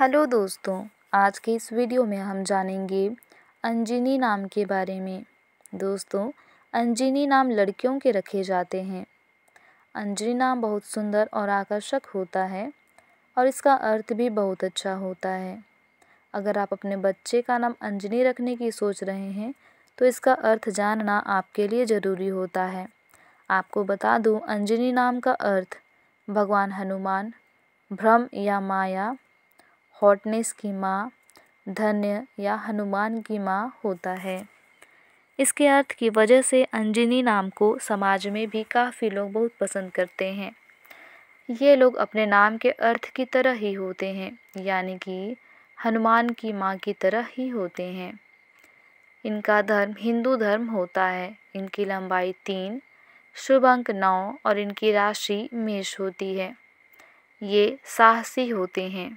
hello दोस्तों आज के इस वीडियो में हम जानेंगे अंजनी नाम के बारे में दोस्तों अंजनी नाम लड़कियों के रखे जाते हैं अंजनी नाम बहुत सुंदर और आकर्षक होता है और इसका अर्थ भी बहुत अच्छा होता है अगर आप अपने बच्चे का नाम अंजनी रखने की सोच रहे हैं तो इसका अर्थ जानना आपके लिए ज़रूरी होता है आपको बता दूं अंजनी नाम का अर्थ भगवान हनुमान भ्रम या माया हॉटनेस की माँ धन्य या हनुमान की माँ होता है इसके अर्थ की वजह से अंजनी नाम को समाज में भी काफ़ी लोग बहुत पसंद करते हैं ये लोग अपने नाम के अर्थ की तरह ही होते हैं यानी कि हनुमान की माँ की तरह ही होते हैं इनका धर्म हिंदू धर्म होता है इनकी लंबाई तीन शुभ अंक नौ और इनकी राशि मेष होती है ये साहसी होते हैं